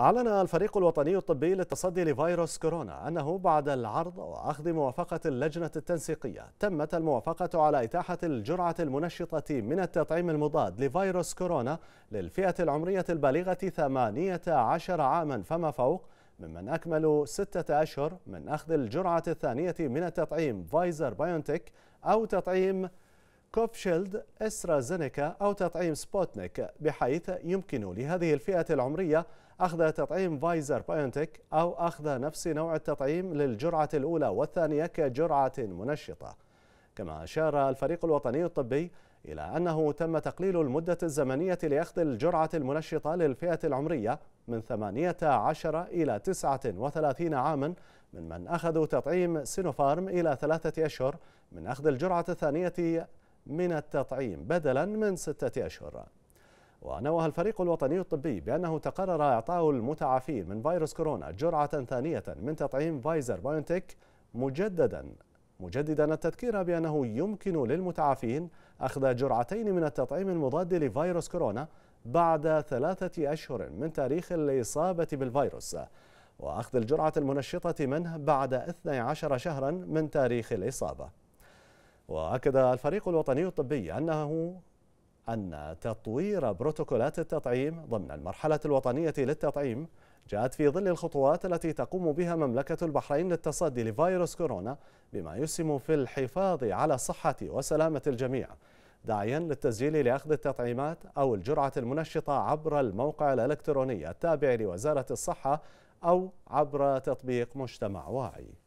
أعلن الفريق الوطني الطبي للتصدي لفيروس كورونا أنه بعد العرض وأخذ موافقة اللجنة التنسيقية تمت الموافقة على إتاحة الجرعة المنشطة من التطعيم المضاد لفيروس كورونا للفئة العمرية البالغة 18 عاما فما فوق ممن أكملوا ستة أشهر من أخذ الجرعة الثانية من التطعيم فايزر بايونتك أو تطعيم كوبشيلد أسترازينيكا أو تطعيم سبوتنيك بحيث يمكن لهذه الفئة العمرية أخذ تطعيم فايزر بايونتك أو أخذ نفس نوع التطعيم للجرعة الأولى والثانية كجرعة منشطة كما أشار الفريق الوطني الطبي إلى أنه تم تقليل المدة الزمنية لأخذ الجرعة المنشطة للفئة العمرية من 18 إلى 39 عاما من من أخذوا تطعيم سينوفارم إلى ثلاثة أشهر من أخذ الجرعة الثانية من التطعيم بدلا من ستة أشهر ونوه الفريق الوطني الطبي بأنه تقرر إعطاء المتعافين من فيروس كورونا جرعة ثانية من تطعيم فايزر بايونتيك مجددا مجددا التذكير بأنه يمكن للمتعافين أخذ جرعتين من التطعيم المضاد لفيروس كورونا بعد ثلاثة أشهر من تاريخ الإصابة بالفيروس وأخذ الجرعة المنشطة منه بعد 12 شهرا من تاريخ الإصابة وأكد الفريق الوطني الطبي أنه أن تطوير بروتوكولات التطعيم ضمن المرحلة الوطنية للتطعيم جاءت في ظل الخطوات التي تقوم بها مملكة البحرين للتصدي لفيروس كورونا بما يسهم في الحفاظ على صحة وسلامة الجميع داعيا للتسجيل لأخذ التطعيمات أو الجرعة المنشطة عبر الموقع الإلكتروني التابع لوزارة الصحة أو عبر تطبيق مجتمع واعي